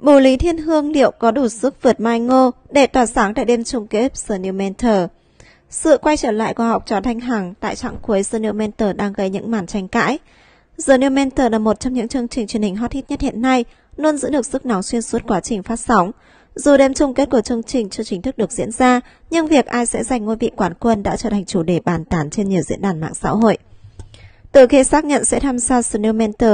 Bù Lý Thiên Hương liệu có đủ sức vượt Mai Ngô để tỏa sáng tại đêm chung kết Senior Mentor? Sự quay trở lại của học trò Thanh Hằng tại trạng cuối Senior Mentor đang gây những màn tranh cãi. Senior Mentor là một trong những chương trình truyền hình hot hit nhất hiện nay, luôn giữ được sức nóng xuyên suốt quá trình phát sóng. Dù đêm chung kết của chương trình chưa chính thức được diễn ra, nhưng việc ai sẽ giành ngôi vị quán quân đã trở thành chủ đề bàn tán trên nhiều diễn đàn mạng xã hội. Từ khi xác nhận sẽ tham gia Senior Mentor,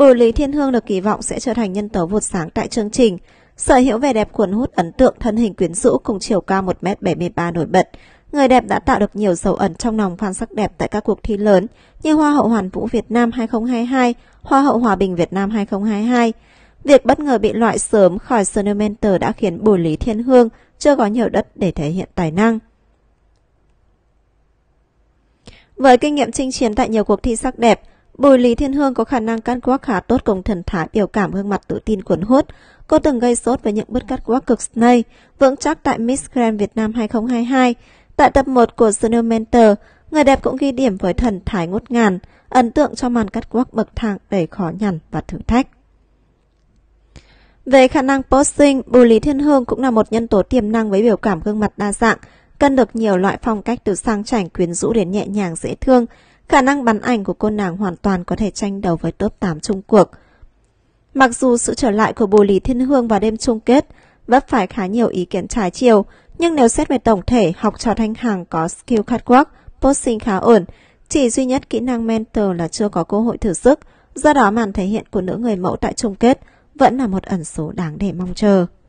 Bùi Lý Thiên Hương được kỳ vọng sẽ trở thành nhân tố vụt sáng tại chương trình. Sở hữu vẻ đẹp cuốn hút ấn tượng thân hình quyến rũ cùng chiều cao 1m73 nổi bật. Người đẹp đã tạo được nhiều dấu ấn trong lòng fan sắc đẹp tại các cuộc thi lớn như Hoa hậu Hoàn vũ Việt Nam 2022, Hoa hậu Hòa bình Việt Nam 2022. Việc bất ngờ bị loại sớm khỏi Sonumenter đã khiến Bùi Lý Thiên Hương chưa có nhiều đất để thể hiện tài năng. Với kinh nghiệm chinh chiến tại nhiều cuộc thi sắc đẹp, Bùi Lý Thiên Hương có khả năng cắt quắc khá tốt cùng thần thái biểu cảm gương mặt tự tin cuốn hút. Cô từng gây sốt với những bước cắt quắc cực snay, vững chắc tại Miss Grand Việt Nam 2022. Tại tập 1 của Snow Mentor, người đẹp cũng ghi điểm với thần thái ngút ngàn, ấn tượng cho màn cắt quắc bậc thang đầy khó nhằn và thử thách. Về khả năng posting, Bùi Lý Thiên Hương cũng là một nhân tố tiềm năng với biểu cảm gương mặt đa dạng, cân được nhiều loại phong cách từ sang chảnh quyến rũ đến nhẹ nhàng dễ thương, Khả năng bắn ảnh của cô nàng hoàn toàn có thể tranh đầu với top 8 chung cuộc. Mặc dù sự trở lại của Bùi Lý Thiên Hương vào đêm chung kết vấp phải khá nhiều ý kiến trái chiều, nhưng nếu xét về tổng thể, học trò Thanh Hằng có skill catwalk, posting khá ổn, chỉ duy nhất kỹ năng mentor là chưa có cơ hội thử sức, do đó màn thể hiện của nữ người mẫu tại chung kết vẫn là một ẩn số đáng để mong chờ.